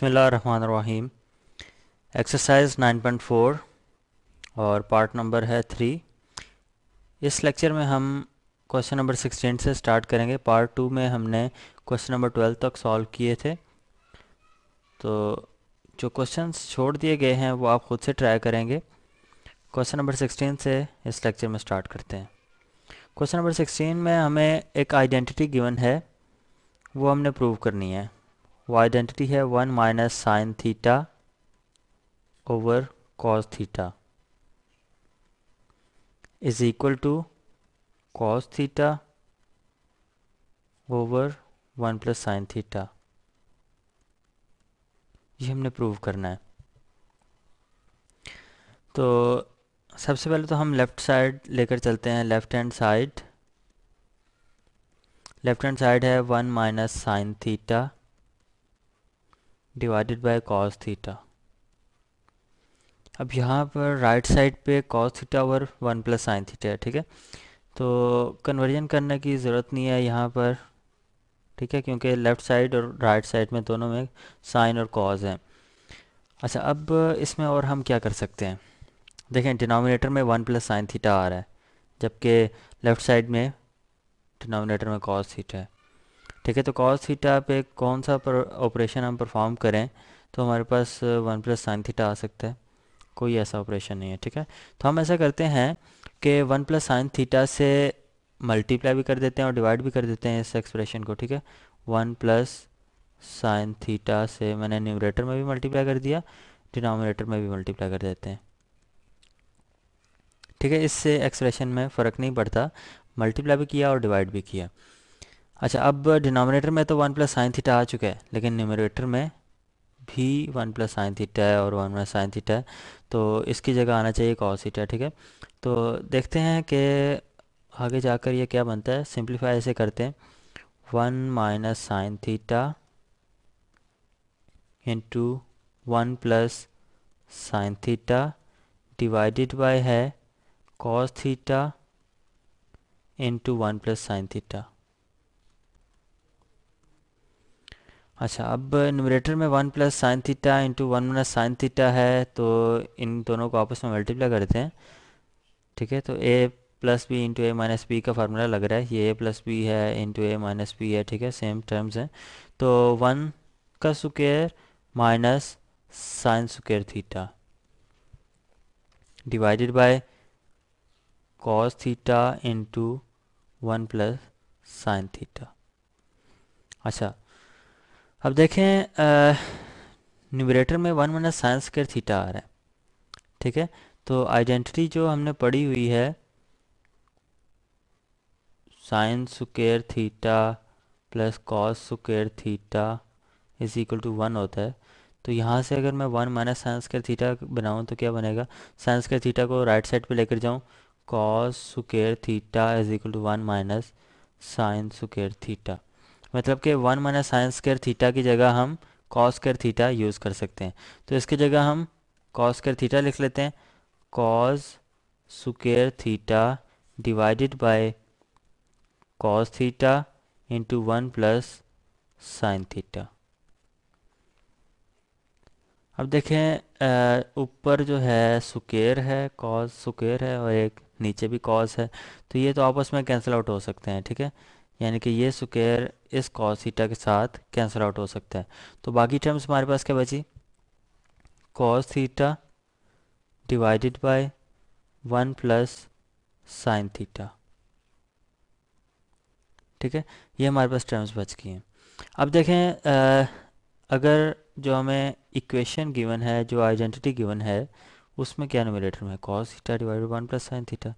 रहीम exercise 9.4 और part number है three इस लेक्चर में हम क्वेश्चन नंबर 16 से स्टार्ट करेंगे पार्ट टू में हमने क्वेश्चन नंबर 12 तक सॉल्व किए थे तो जो क्वेश्चंस छोड़ दिए गए हैं वो आप खुद से ट्राई करेंगे क्वेश्चन नंबर 16 से इस लेक्चर में स्टार्ट करते हैं क्वेश्चन नंबर 16 में हमें एक आइडेंटिटी गिवन है वो हमने प्रूव करनी है वो आइडेंटिटी है one minus sine theta over cos theta is equal to cos theta over one plus sine theta ये हमने प्रूव करना है तो सबसे पहले तो हम लेफ़्ट साइड लेकर चलते हैं left hand side left hand side है one minus sine theta divided by cos theta अब यहाँ पर राइट साइड पे कॉस थीटा और वन प्लस साइन थीटा है ठीक है तो कन्वर्जन करने की ज़रूरत नहीं है यहाँ पर ठीक है क्योंकि लेफ़्ट साइड और राइट साइड में दोनों में साइन और कॉज हैं अच्छा अब इसमें और हम क्या कर सकते हैं देखें डिनोमिनेटर में वन प्लस साइन थीटा आ रहा है जबकि लेफ़्ट साइड में डिनोमिनेटर में कॉज थीटा है ठीक है तो कॉस थीटा पे कौन सा ऑपरेशन हम परफॉर्म करें तो हमारे पास वन प्लस साइन थीटा आ सकता है कोई ऐसा ऑपरेशन नहीं है ठीक है तो हम ऐसा करते हैं कि वन प्लस साइन थीटा से मल्टीप्लाई भी कर देते हैं और डिवाइड भी कर देते हैं इस एक्सप्रेशन को ठीक है वन प्लस साइन थीटा से मैंने न्यूमरेटर में भी मल्टीप्लाई कर दिया डिनोमिनेटर में भी मल्टीप्लाई कर देते हैं ठीक है इससे एक्सप्रेशन में फ़र्क नहीं पड़ता मल्टीप्लाई भी किया और डिवाइड भी किया अच्छा अब डिनोमिनेटर में तो वन प्लस साइन थीटा आ चुका है लेकिन न्यूमरेटर में भी वन प्लस साइन थीटा है और वन प्लस साइन थीटा है तो इसकी जगह आना चाहिए कॉस थीटा ठीक है तो देखते हैं कि आगे जाकर ये क्या बनता है सिंप्लीफाई ऐसे करते हैं one minus sine theta into one plus sine theta divided by है cos theta into one plus sine theta अच्छा अब न्यूमरेटर में one plus sine theta into one minus sine theta है तो इन दोनों को आपस में मल्टीप्लाई करते हैं ठीक है तो A plus B into A minus B का फार्मूला लग रहा है ये ए प्लस बी है इंटू ए माइनस बी है ठीक है सेम टर्म्स हैं तो वन का square minus sine square theta divided by cos theta into one plus sine theta अच्छा अब देखें न्यूमरेटर में one minus sine square theta आ रहा है ठीक है तो आइडेंटिटी जो हमने पढ़ी हुई है sine square theta plus cos square theta is equal to one होता है तो यहाँ से अगर मैं वन माइनस साइंस के थीटा बनाऊँ तो क्या बनेगा साइंस के थीटा को राइट साइड पे लेकर जाऊँ cos square theta is equal to one minus sine square theta मतलब कि one minus sine square theta की जगह हम कॉस केयर थीटा यूज़ कर सकते हैं तो इसकी जगह हम कॉस केयर थीटा लिख लेते हैं cos square theta divided by cos theta into one plus sine theta अब देखें ऊपर जो है सुकेर है कॉस सुकेर है और एक नीचे भी कॉस है तो ये तो आपस में कैंसिल आउट हो सकते हैं ठीक है यानी कि ये स्क्वेयर इस कॉस थीटा के साथ कैंसिल आउट हो सकता है तो बाकी टर्म्स हमारे पास क्या बची cos theta divided by one plus sine theta ठीक है ये हमारे पास टर्म्स बच गई हैं अब देखें आ, अगर जो हमें इक्वेशन गिवन है जो आइडेंटिटी गिवन है उसमें क्या नोमिनेटर में cos theta divided one plus sine theta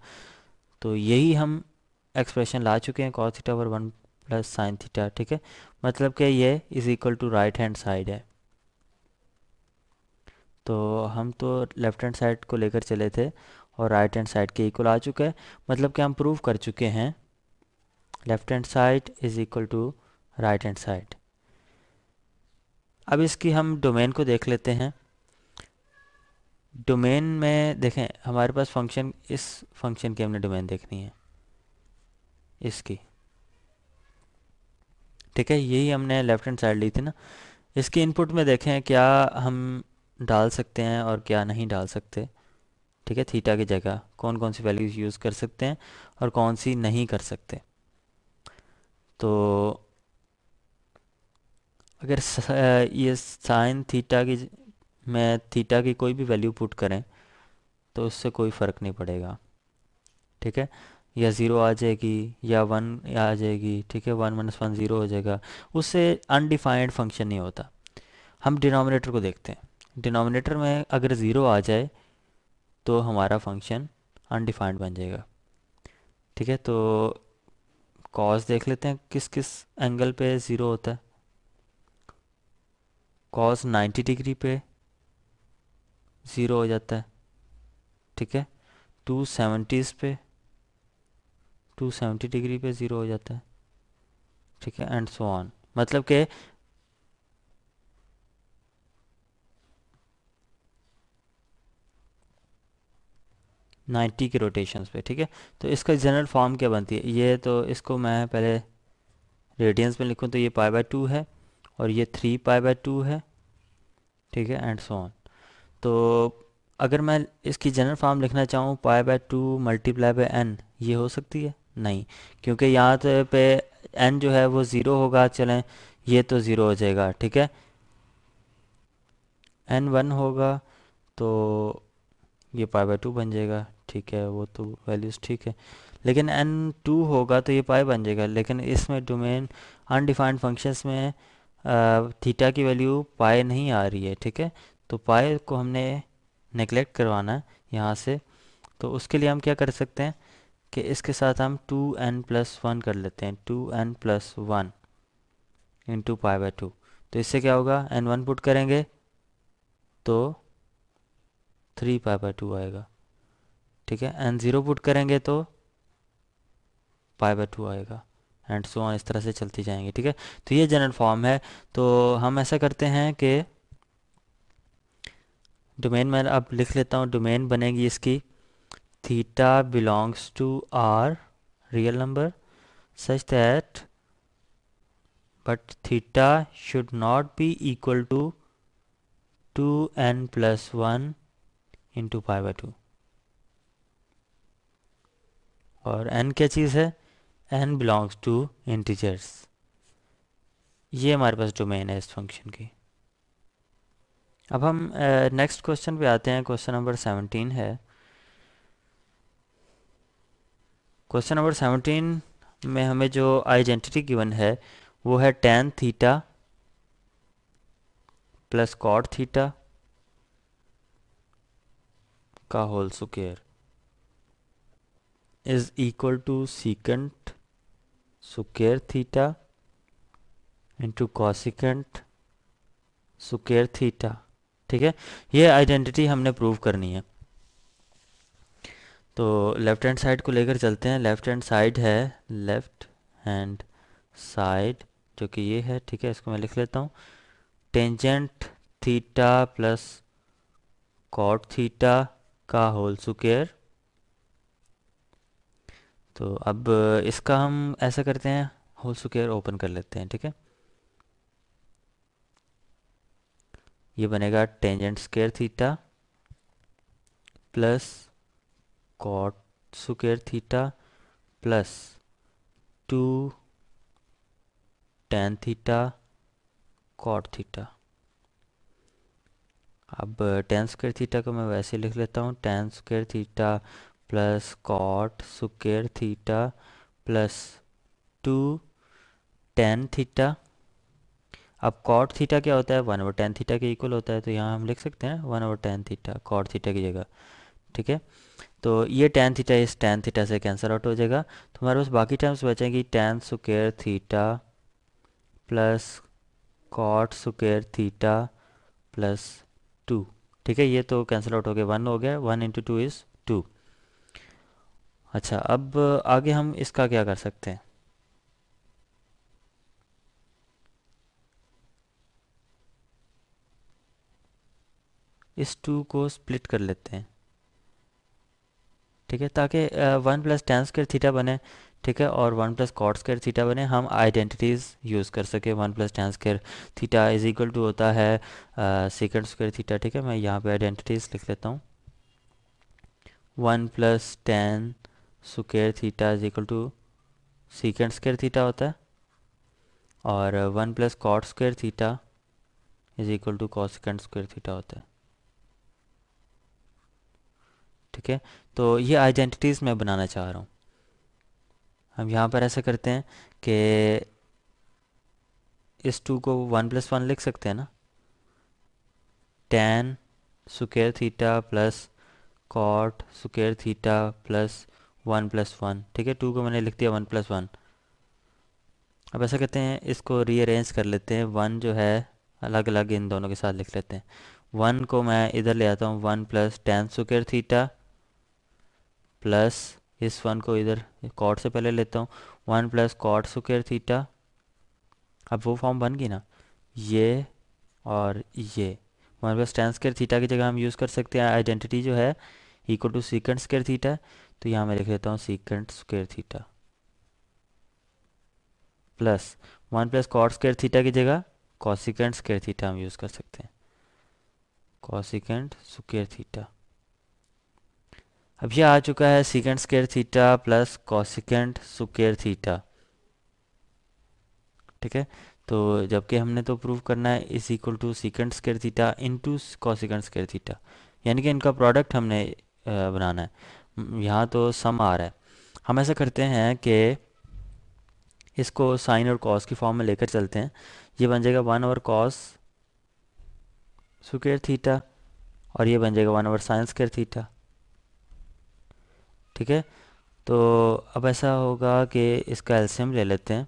तो यही हम एक्सप्रेशन ला चुके हैं cos theta over one plus sine theta ठीक है मतलब कि ये is equal to right hand side है तो हम तो लेफ्ट हैंड साइड को लेकर चले थे और राइट हैंड साइड के इक्वल आ चुका है मतलब कि हम प्रूव कर चुके हैं left hand side is equal to right hand side अब इसकी हम डोमेन को देख लेते हैं डोमेन में देखें हमारे पास फंक्शन इस फंक्शन की हमने डोमेन देखनी है इसकी ठीक है यही हमने लेफ्ट हैंड साइड ली थी ना इसकी इनपुट में देखें क्या हम डाल सकते हैं और क्या नहीं डाल सकते ठीक है थीटा की जगह कौन कौन सी वैल्यूज यूज़ कर सकते हैं और कौन सी नहीं कर सकते तो अगर ये साइन थीटा की में थीटा की कोई भी वैल्यू पुट करें तो उससे कोई फ़र्क नहीं पड़ेगा ठीक है या ज़ीरो आ जाएगी या वन आ जाएगी ठीक है वन माइनस वन ज़ीरो हो जाएगा उससे अनडिफाइंड फंक्शन नहीं होता हम डिनोमिनेटर को देखते हैं डिनोमिनेटर में अगर ज़ीरो आ जाए तो हमारा फंक्शन अनडिफाइंड बन जाएगा ठीक है तो कॉस देख लेते हैं किस किस एंगल पे ज़ीरो होता है कॉस 90 डिग्री पे ज़ीरो हो जाता है ठीक है टू सेवेंटीज़ पे टू सेवेंटी डिग्री पे ज़ीरो हो जाता है ठीक है एंड सो ऑन मतलब के नाइन्टी के रोटेशंस पे ठीक है तो इसका जनरल फॉर्म क्या बनती है ये तो इसको मैं पहले रेडियंस में लिखूँ तो ये पाई बाय टू है और ये थ्री पाई बाय टू है ठीक है एंड सो ऑन तो अगर मैं इसकी जनरल फॉर्म लिखना चाहूँ pi by two multiply by N ये हो सकती है नहीं क्योंकि यहाँ तो पे एन जो है वो ज़ीरो होगा चलें ये तो ज़ीरो हो जाएगा ठीक है एन वन होगा तो ये पाई बाई टू बन जाएगा ठीक है वो तो वैल्यूज़ ठीक है लेकिन एन टू होगा तो ये पाई बन जाएगा लेकिन इसमें डोमेन अनडिफाइंड फंक्शंस में थीटा की वैल्यू पाए नहीं आ रही है ठीक है तो पाए को हमने नेगलेक्ट करवाना है यहाँ से तो उसके लिए हम क्या कर सकते हैं कि इसके साथ हम टू एन प्लस वन कर लेते हैं two n plus one into pi by two तो इससे क्या होगा एन वन पुट करेंगे तो थ्री पाई बाई टू आएगा ठीक है एन ज़ीरो पुट करेंगे तो पाई बाई टू आएगा एंड सो ऑन इस तरह से चलती जाएंगे ठीक है तो ये जनरल फॉर्म है तो हम ऐसा करते हैं कि डोमेन मैं अब लिख लेता हूँ डोमेन बनेगी इसकी theta belongs to r real number such that but theta should not be equal to 2n plus 1 into pi by 2 और n क्या चीज़ है n belongs to integers ये हमारे पास डोमेन है इस फंक्शन की अब हम नेक्स्ट uh, क्वेश्चन पे आते हैं क्वेश्चन नंबर 17 है क्वेश्चन नंबर सेवनटीन में हमें जो आइडेंटिटी गिवन है वो है tan theta plus cot theta का whole square is equal to secant square theta into cosecant square theta ठीक है ये आइडेंटिटी हमने प्रूव करनी है तो लेफ़्ट हैंड साइड को लेकर चलते हैं लेफ़्ट हैंड साइड है लेफ़्ट हैंड साइड जो कि ये है ठीक है इसको मैं लिख लेता हूँ tangent theta plus cot theta का होल सुकेयर तो अब इसका हम ऐसा करते हैं होल सुकेयर ओपन कर लेते हैं ठीक है ये बनेगा tangent square theta plus cot square theta plus two tan theta cot theta अब टेन स्क्र थीटा को मैं वैसे लिख लेता हूँ tan square theta plus cot square theta plus two tan theta अब कॉट थीटा क्या होता है वन ओवर टेन थीटा के इक्वल होता है तो यहाँ हम लिख सकते हैं one over tan theta cot theta की जगह ठीक है तो ये टेन थीटा इस टेन थीटा से कैंसिल आउट हो जाएगा तो हमारे पास बाकी टर्म्स बचेंगी tan square theta plus cot square theta plus two ठीक है ये तो कैंसिल आउट हो गया वन हो गया one into two is two अच्छा अब आगे हम इसका क्या कर सकते हैं इस टू को स्प्लिट कर लेते हैं ठीक है ताकि one plus tan square theta बने ठीक है और one plus cot square theta बने हम आइडेंटिटीज़ यूज़ कर सके one plus tan square theta is equal to होता है सेकेंड स्केयर थीटा ठीक है मैं यहाँ पे आइडेंटिटीज़ लिख लेता हूँ one plus tan square theta is equal to secant square theta होता है और one plus cot square theta is equal to secant square theta होता है ठीक है तो ये आइडेंटिटीज़ मैं बनाना चाह रहा हूँ हम यहाँ पर ऐसा करते हैं कि इस टू को वन प्लस वन लिख सकते हैं ना tan square theta plus cot square theta plus one plus one ठीक है टू को मैंने लिख दिया वन प्लस वन अब ऐसा कहते हैं इसको रीअरेंज कर लेते हैं वन जो है अलग अलग इन दोनों के साथ लिख लेते हैं वन को मैं इधर ले आता हूँ one plus tan square theta plus इस वन को इधर कॉट से पहले लेता हूँ one plus cot square theta अब वो फॉर्म बन गई ना ये और ये one plus tan square theta की जगह हम यूज़ कर सकते हैं आइडेंटिटी जो है equal to secant square theta तो यहाँ मैं लिख देता हूँ secant square theta plus one plus cot square theta की जगह कॉसिकेंड स्केयर थीटा हम यूज़ कर सकते हैं कॉसिकेंड स्केयर थीटा अब ये आ चुका है secant square theta plus cosecant square theta ठीक है तो जबकि हमने तो प्रूव करना है is equal to secant square theta into cosecant square theta यानी कि इनका प्रोडक्ट हमने बनाना है यहाँ तो सम आ रहा है हम ऐसा करते हैं कि इसको साइन और कॉस की फॉर्म में लेकर चलते हैं ये बन जाएगा one over cos square theta और ये बन जाएगा one over sine square theta ठीक है तो अब ऐसा होगा कि इसका एल्शियम ले लेते हैं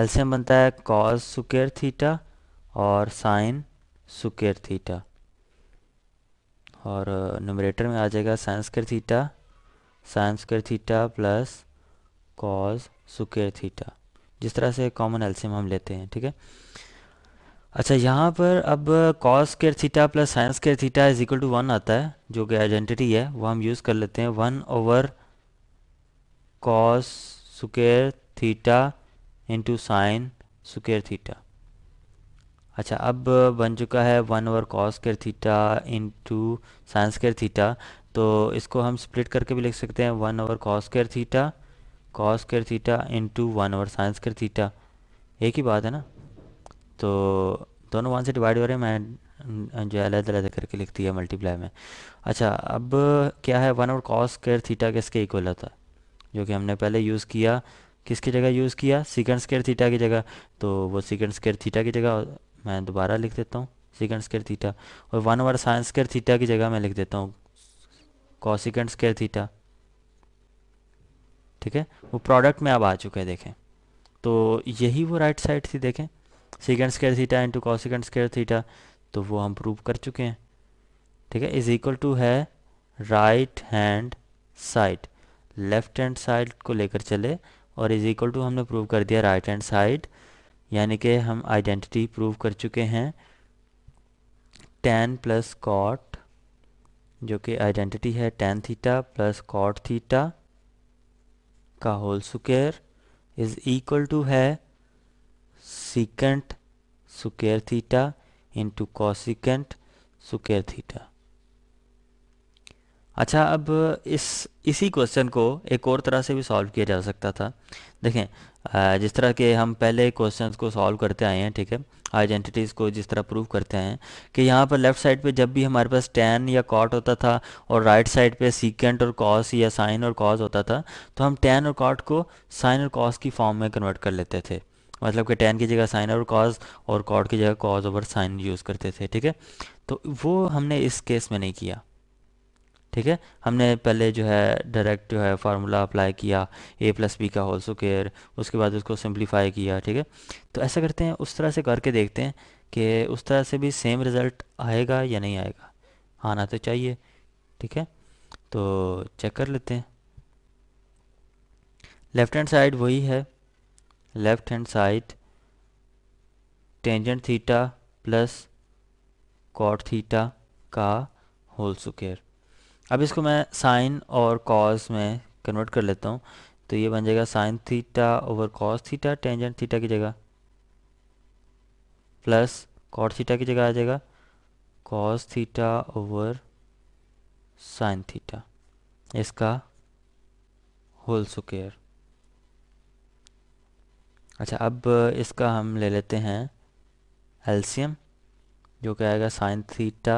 एल्शियम बनता है कॉस सुकेर थीटा और साइन सुकेर थीटा और न्यूमरेटर में आ जाएगा sine theta sine square theta plus cos square theta जिस तरह से कॉमन एल्शियम हम लेते हैं ठीक है अच्छा यहाँ पर अब cos square theta plus sine square theta is equal to one आता है जो कि आइडेंटिटी है वो हम यूज़ कर लेते हैं one over cos square theta into sine square theta अच्छा अब बन चुका है one over cos square theta into sine square theta तो इसको हम स्प्लिट करके भी लिख सकते हैं one over cos square theta cos square theta into one over sine square theta एक ही बात है ना तो दोनों वन से डिवाइड हो रहे हैं मैं अं, जो है अलग अलग करके लिख दिया मल्टीप्लाई में अच्छा अब क्या है वन और कॉस केयर थीटा के इसके इक्वल होता है जो कि हमने पहले यूज़ किया किसकी जगह यूज़ किया सिकंड स्केयर थीटा की जगह तो वो सिकंड स्केयर थीटा की जगह मैं दोबारा लिख देता हूँ सिकंड स्केयर थीटा और one over sine square theta की जगह मैं लिख देता हूँ कॉसिकंड स्केयर थीटा ठीक है वो प्रोडक्ट में अब आ चुके हैं देखें तो यही वो राइट साइड थी देखें secant square theta into cosecant square theta तो वो हम प्रूव कर चुके हैं ठीक है इज इक्वल टू है right hand side left hand side को लेकर चले और इज इक्वल टू हमने प्रूव कर दिया राइट हैंड साइड यानी कि हम आइडेंटिटी प्रूव कर चुके हैं टेन प्लस कॉट जो कि आइडेंटिटी है tan theta plus cot theta का whole square is equal to है secant square theta into cosecant square theta अच्छा अब इस इसी क्वेश्चन को एक और तरह से भी सॉल्व किया जा सकता था देखें जिस तरह के हम पहले क्वेश्चन को सॉल्व करते आए हैं ठीक है आइडेंटिटीज़ को जिस तरह प्रूव करते हैं कि यहाँ पर लेफ्ट साइड पे जब भी हमारे पास टेन या कॉट होता था और राइट साइड पे सीकेंट और कॉस या साइन और कॉस होता था तो हम टेन और कॉट को साइन और कॉस की फॉर्म में कन्वर्ट कर लेते थे मतलब कि टेन की जगह साइन और कॉज और कॉड की जगह कॉज ओवर साइन यूज़ करते थे ठीक है तो वो हमने इस केस में नहीं किया ठीक है हमने पहले जो है डायरेक्ट जो है फार्मूला अप्लाई किया ए प्लस बी का होल स्क्र उसके बाद उसको सिंप्लीफाई किया ठीक है तो ऐसा करते हैं उस तरह से करके देखते हैं कि उस तरह से भी सेम रिज़ल्ट आएगा या नहीं आएगा आना हाँ, तो चाहिए ठीक है तो चेक कर लेते हैं लेफ्ट हैंड साइड वही है left hand side tangent theta plus cot theta का होल स्क्र अब इसको मैं साइन और कॉस में कन्वर्ट कर लेता हूँ तो ये बन जाएगा sine theta over cos theta tangent theta की जगह प्लस कॉट थीटा की जगह आ जाएगा cos theta over sine theta इसका होल स्क्र अच्छा अब इसका हम ले लेते हैं एल्सीयम जो क्या आएगा sine theta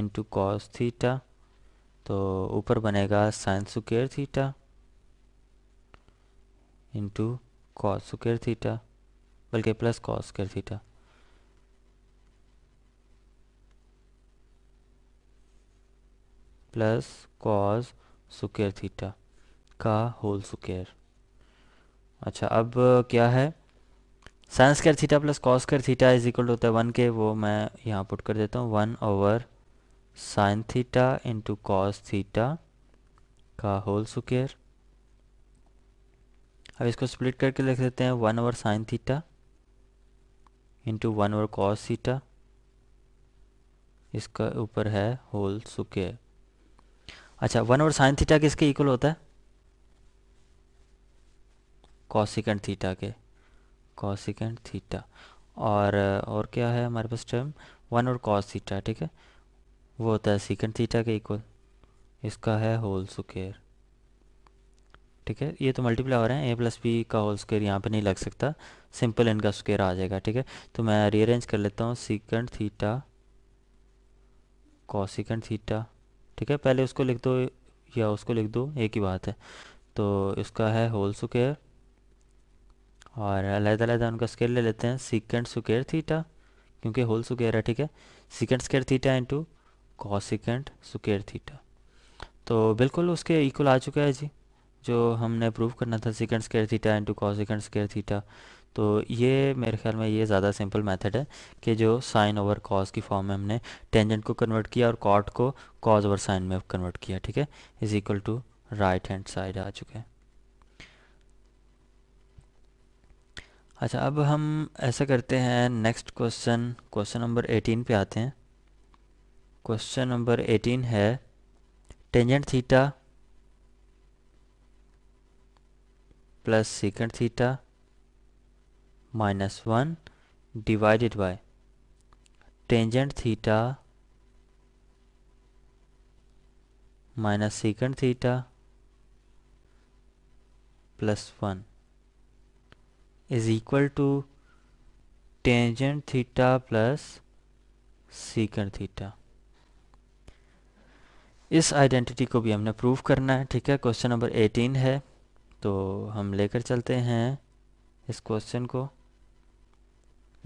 into cos theta तो ऊपर बनेगा sine square theta into cos square theta बल्कि plus cos square theta plus cos square theta का होल सुकेर अच्छा अब क्या है sine square theta plus cos square theta is equal होता है वन के वो मैं यहाँ पुट कर देता हूँ one over sine theta into cos theta का होल सुकेयर अब इसको स्प्लिट करके लिख देते हैं one over sine theta into one over cos theta इसका ऊपर है होल स्क्वेयर अच्छा वन ओवर साइन थीटा किसके इक्वल होता है कॉसिकेंड थीटा के कॉसिकेंड थीटा और और क्या है हमारे पास टर्म वन और कॉस थीटा ठीक है वो होता है सिकेंड थीटा के इक्वल इसका है होल स्क्वेयर ठीक है ये तो मल्टीप्लाई हो रहे हैं ए प्लस बी का होल स्क्वेयर यहाँ पे नहीं लग सकता सिंपल इनका स्क्वेयर आ जाएगा ठीक है तो मैं रीअरेंज कर लेता हूँ सिकेंड थीटा कॉसिकेंड थीटा ठीक है पहले उसको लिख दो या उसको लिख दो एक ही बात है तो इसका है होल स्क्वेयर और अलहदा अलहदा उनका स्केयर ले लेते हैं सिकेंड सुकेयर थीटा क्योंकि होल सुकेयर है ठीक है secant square theta into cosecant square theta तो बिल्कुल उसके इक्वल आ चुका है जी जो हमने प्रूव करना था secant square theta into cosecant square theta तो ये मेरे ख्याल में ये ज़्यादा सिंपल मेथड है कि जो साइन ओवर कॉज की फॉर्म में हमने टेंजेंट को कन्वर्ट किया और कॉट को कॉज ओवर साइन में कन्वर्ट किया ठीक है is equal to right hand side आ चुका है अच्छा अब हम ऐसा करते हैं next question question number eighteen पे आते हैं क्वेश्चन नंबर एटीन है tangent theta plus secant theta minus one divided by tangent theta minus secant theta plus one is equal to tangent theta plus secant theta इस identity को भी हमने prove करना है ठीक है क्वेश्चन नंबर 18 है तो हम लेकर चलते हैं इस क्वेश्चन को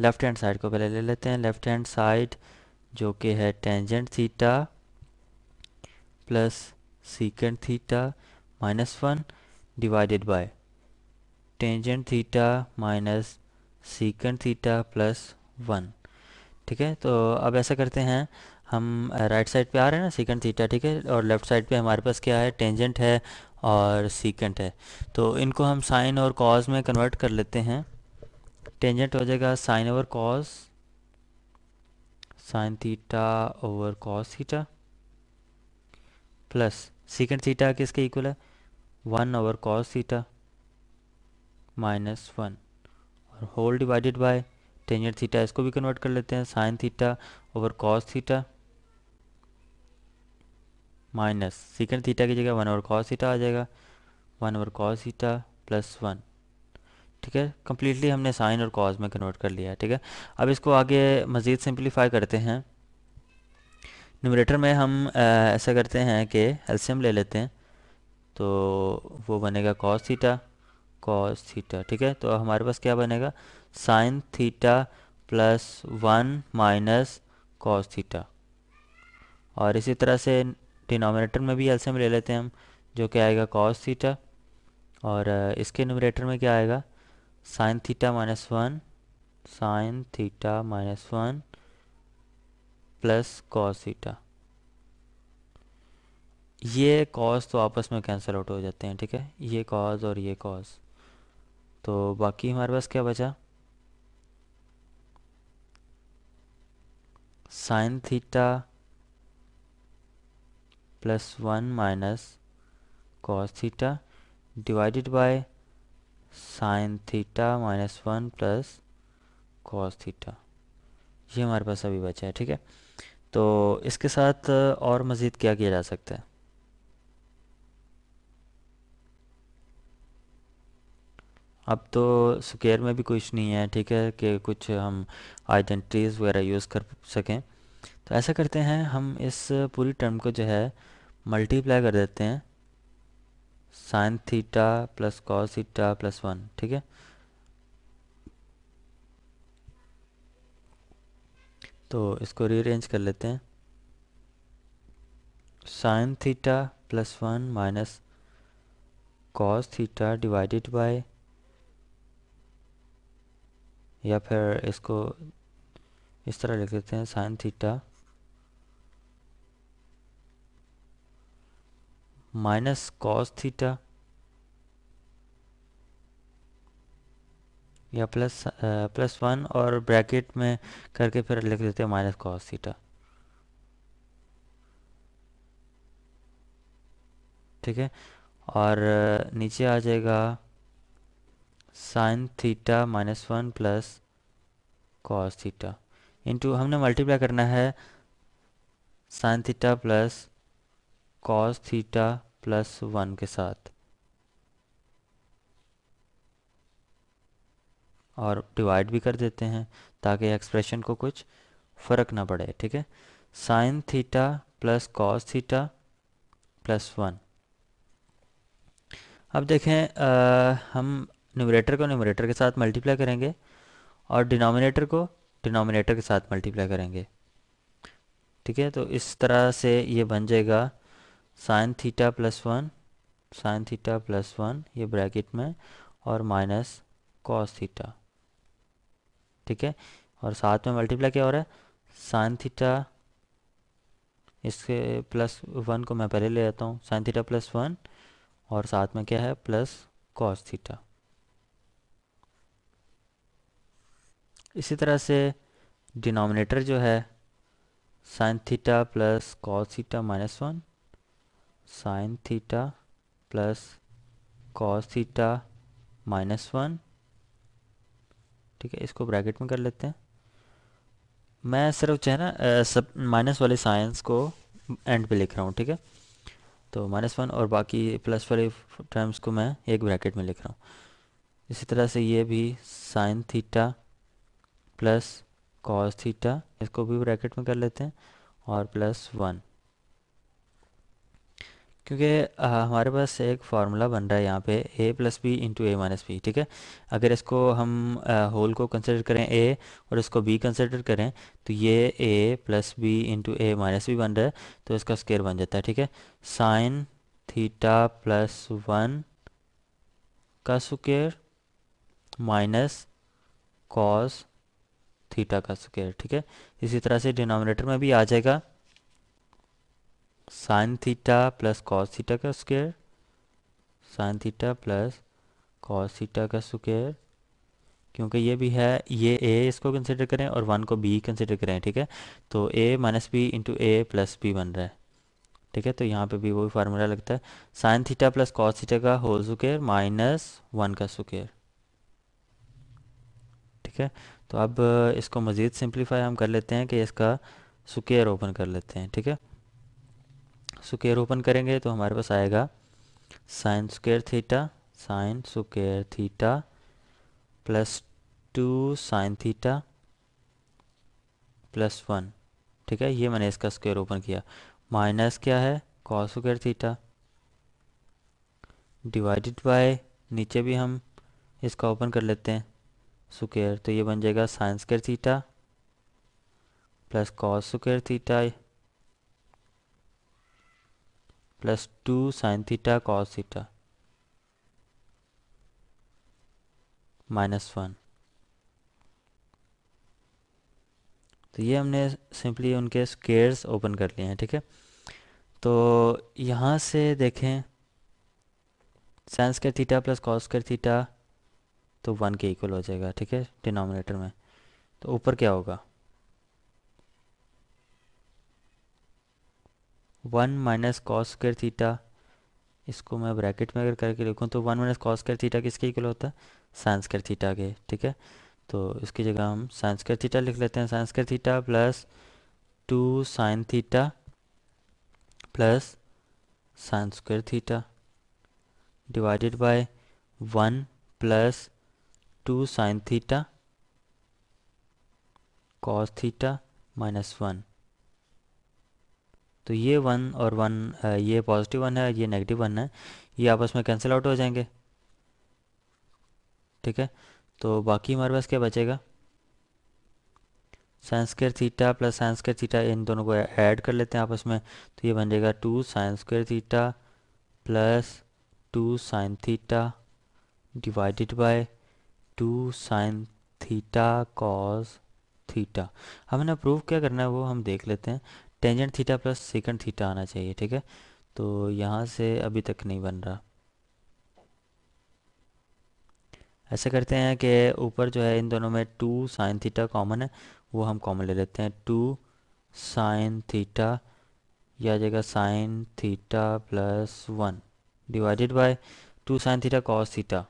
लेफ्ट हैंड साइड को पहले ले लेते हैं लेफ्ट हैंड साइड जो कि है tangent theta plus secant theta minus one divided by tangent theta minus secant theta plus one ठीक है तो अब ऐसा करते हैं हम राइट साइड पे आ रहे हैं ना सीकेंड थीटा ठीक है और लेफ्ट साइड पे हमारे पास क्या है टेंजेंट है और सीकंड है तो इनको हम साइन और कॉज में कन्वर्ट कर लेते हैं टेंजेंट हो जाएगा sine over cos sine theta over cos theta plus secant theta किसके इक्वल है one over cos theta minus one और whole divided by tangent theta इसको भी कन्वर्ट कर लेते हैं sine theta over cos theta minus secant theta की जगह वन ओवर कॉस थीटा आ जाएगा one over cos theta plus one ठीक है कम्प्लीटली हमने साइन और कॉज में कन्वर्ट कर लिया है ठीक है अब इसको आगे मज़ीद सिंप्लीफाई करते हैं न्यूमरेटर में हम आ, ऐसा करते हैं कि एल्शियम ले लेते हैं तो वो बनेगा कॉस थीटा कॉस थीटा ठीक है तो हमारे पास क्या बनेगा sine theta plus one minus cos theta और इसी तरह से डिनोमिनेटर में भी एल्सियम ले लेते हैं हम जो क्या आएगा कॉस थीटा और इसके नोमिनेटर में क्या आएगा sine theta minus one sine theta minus one plus cos theta ये कॉस तो आपस में कैंसिल आउट हो जाते हैं ठीक है ये कॉस और ये कॉस तो बाकी हमारे पास क्या बचा sine theta plus one minus cos theta divided by sine theta minus one plus cos theta ये हमारे पास अभी बचा है ठीक है तो इसके साथ और मज़ीद क्या किया जा सकता है अब तो स्क्वेयर में भी कुछ नहीं है ठीक है कि कुछ हम आइडेंटिटीज़ वगैरह यूज़ कर सकें तो ऐसा करते हैं हम इस पूरी टर्म को जो है मल्टीप्लाई कर देते हैं sine theta plus cos theta plus one ठीक है तो इसको रीअरेंज कर लेते हैं sine theta plus one minus cos theta divided by या फिर इसको इस तरह लिख देते हैं sine theta minus cos theta या प्लस प्लस वन और ब्रैकेट में करके फिर लिख देते हैं माइनस कॉस थीटा ठीक है और uh, नीचे आ जाएगा sine theta minus one plus cos theta into हमने मल्टीप्लाई करना है sine theta plus cos theta plus one के साथ और डिवाइड भी कर देते हैं ताकि एक्सप्रेशन को कुछ फ़र्क ना पड़े ठीक है sine theta plus cos theta plus one अब देखें आ, हम न्यूमरेटर को न्यूमरेटर के साथ मल्टीप्लाई करेंगे और डिनोमिनेटर को डिनोमिनेटर के साथ मल्टीप्लाई करेंगे ठीक है तो इस तरह से ये बन जाएगा sine theta plus one sine theta plus one ये ब्रैकेट में और माइनस कॉस थीटा ठीक है और साथ में मल्टीप्लाई क्या हो रहा है साइन थीटा इसके प्लस वन को मैं पहले ले जाता हूँ साइन थीटा प्लस वन और साथ में क्या है प्लस कॉस थीटा इसी तरह से डिनोमिनेटर जो है sine theta plus cos theta minus one sine theta plus cos theta minus one ठीक है इसको ब्रैकेट में कर लेते हैं मैं सिर्फ जो है ना सब माइनस वाले साइंस को एंड पे लिख रहा हूँ ठीक है तो माइनस वन और बाकी प्लस वाले टर्म्स को मैं एक ब्रैकेट में लिख रहा हूँ इसी तरह से ये भी sine theta plus cos theta इसको भी ब्रैकेट में कर लेते हैं और प्लस वन क्योंकि हमारे पास एक फार्मूला बन रहा है यहाँ पे A plus B into A minus B ठीक है अगर इसको हम होल को कंसिडर करें ए और इसको बी कंसिडर करें तो ये A plus B into A minus B बन रहा है तो इसका स्केयर बन जाता है ठीक है साइन थीटा प्लस वन का स्केयर माइनस कॉस थीटा का स्क्वायर ठीक है इसी तरह से डिनोमिनेटर में भी आ जाएगा sine theta plus cos theta का square sine theta plus cos theta का स्क्वायर क्योंकि ये भी है ये ए इसको कंसिडर करें और वन को बी कंसिडर करें ठीक है तो A minus B into A plus B बन रहा है ठीक है तो यहाँ पे भी वही फार्मूला लगता है sine theta plus cos theta का होल स्क्र माइनस वन का स्क्र ठीक है तो अब इसको मज़ीद सिंप्लीफाई हम कर लेते हैं कि इसका सुकेयर ओपन कर लेते हैं ठीक है सुकेयर ओपन करेंगे तो हमारे पास आएगा sine square theta sine square theta plus two sine theta plus one ठीक है ये मैंने इसका स्क्वायर ओपन किया माइनस क्या है cos square theta divided by नीचे भी हम इसका ओपन कर लेते हैं सुकेयर तो ये बन जाएगा sine square theta plus cos square theta plus two sine theta cos theta minus one तो ये हमने सिंपली उनके स्केयर्स ओपन कर लिए हैं ठीक है तो यहाँ से देखें sine square theta plus cos square theta तो वन के इक्वल हो जाएगा ठीक है डिनोमिनेटर में तो ऊपर क्या होगा one minus cos square theta इसको मैं ब्रैकेट में अगर करके लिखूँ तो one minus cos square theta किसके इक्वल होता है साइंस कर थीटा के ठीक है तो इसकी जगह हम साइंस कर थीटा लिख लेते हैं साइंस कर theta plus two sine theta plus sine square theta divided by one plus two sine theta cos theta minus one तो ये वन और वन ये पॉजिटिव वन है ये नेगेटिव वन है ये आपस में कैंसिल आउट हो जाएंगे ठीक है तो बाकी हमारे पास क्या बचेगा sine square theta plus sine square theta इन दोनों को ऐड कर लेते हैं आपस में तो ये बन जाएगा two sine square theta plus two sine theta divided by two sine theta cos theta हमें प्रूव क्या करना है वो हम देख लेते हैं tangent theta plus secant theta आना चाहिए ठीक है तो यहाँ से अभी तक नहीं बन रहा ऐसा करते हैं कि ऊपर जो है इन दोनों में टू साइन थीटा कॉमन है वो हम कॉमन ले लेते हैं टू साइन थीटा यह आ जाएगा sine theta plus one divided by two sine theta cos theta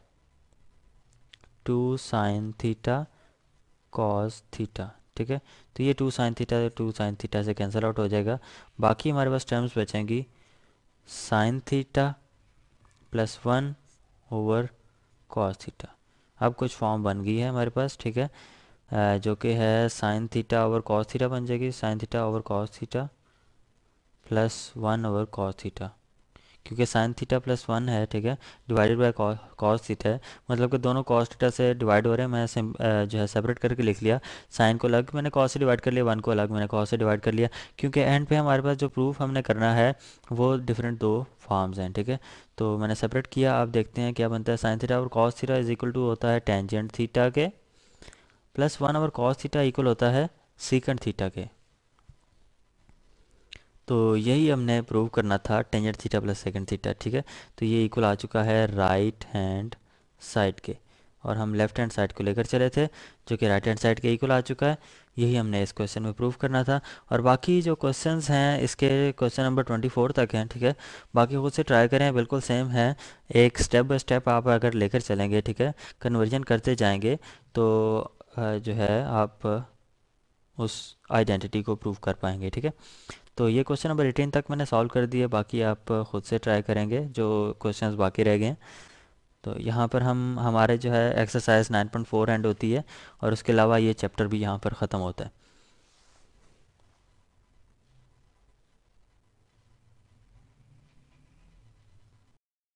two sine theta cos theta ठीक है तो ये two sine theta two sine theta से कैंसिल आउट हो जाएगा बाकी हमारे पास टर्म्स बचेंगी sine theta plus one over cos theta अब कुछ फॉर्म बन गई है हमारे पास ठीक है जो कि है sine theta over cos theta बन जाएगी sine theta over cos theta plus one over cos theta क्योंकि साइन थीटा प्लस वन है ठीक है डिवाइडेड बाय कॉस थीटा है मतलब कि दोनों कॉस थीटा से डिवाइड हो रहे हैं मैं जो है सेपरेट करके लिख लिया साइन को अलग मैंने कॉस से डिवाइड कर लिया वन को अलग मैंने कॉस से डिवाइड कर लिया क्योंकि एंड पे हमारे पास जो प्रूफ हमने करना है वो डिफरेंट दो फॉर्म्स हैं ठीक है तो मैंने सेपरेट किया आप देखते हैं क्या बनता है साइन थीटा और cos theta is equal to होता है टेंजेंट थीटा के प्लस वन और कॉस थीटा इक्वल होता है सीकेंड थीटा के तो यही हमने प्रूव करना था tangent theta plus secant theta ठीक है तो ये इक्वल आ चुका है राइट हैंड साइड के और हम लेफ्ट हैंड साइड को लेकर चले थे जो कि राइट हैंड साइड के इक्वल आ चुका है यही हमने इस क्वेश्चन में प्रूव करना था और बाकी जो क्वेश्चन हैं इसके क्वेश्चन नंबर ट्वेंटी फोर तक हैं ठीक है बाकी खुद से ट्राई करें बिल्कुल सेम है एक स्टेप बाय स्टेप आप अगर लेकर चलेंगे ठीक है कन्वर्जन करते जाएंगे तो जो है आप उस आइडेंटिटी को प्रूव कर पाएंगे ठीक है तो ये क्वेश्चन नंबर एटीन तक मैंने सॉल्व कर दिया बाकी आप ख़ुद से ट्राई करेंगे जो क्वेश्चन बाकी रह गए हैं तो यहाँ पर हम हमारे जो है exercise nine point four end होती है और उसके अलावा ये चैप्टर भी यहाँ पर ख़त्म होता है